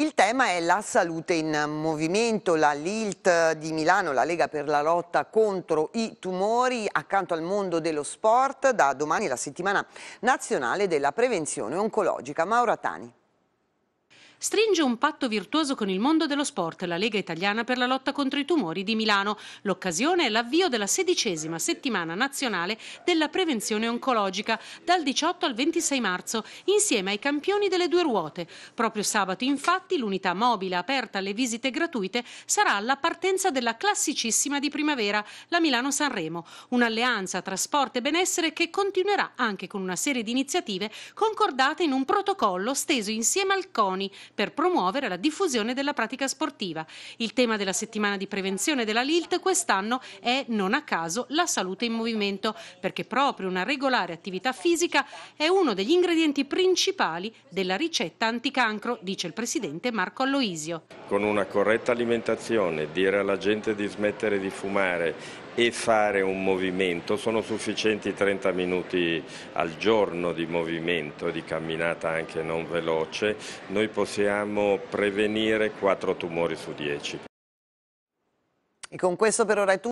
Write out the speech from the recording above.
Il tema è la salute in movimento, la LILT di Milano, la Lega per la lotta contro i tumori, accanto al mondo dello sport, da domani la settimana nazionale della prevenzione oncologica. Tani stringe un patto virtuoso con il mondo dello sport, la Lega Italiana per la lotta contro i tumori di Milano. L'occasione è l'avvio della sedicesima settimana nazionale della prevenzione oncologica, dal 18 al 26 marzo, insieme ai campioni delle due ruote. Proprio sabato, infatti, l'unità mobile aperta alle visite gratuite sarà alla partenza della classicissima di primavera, la Milano-Sanremo, un'alleanza tra sport e benessere che continuerà anche con una serie di iniziative concordate in un protocollo steso insieme al CONI, per promuovere la diffusione della pratica sportiva. Il tema della settimana di prevenzione della LILT quest'anno è, non a caso, la salute in movimento, perché proprio una regolare attività fisica è uno degli ingredienti principali della ricetta anticancro, dice il presidente Marco Aloisio. Con una corretta alimentazione, dire alla gente di smettere di fumare e fare un movimento, sono sufficienti 30 minuti al giorno di movimento, di camminata anche non veloce, noi possiamo prevenire 4 tumori su 10. E con questo per ora è tutto.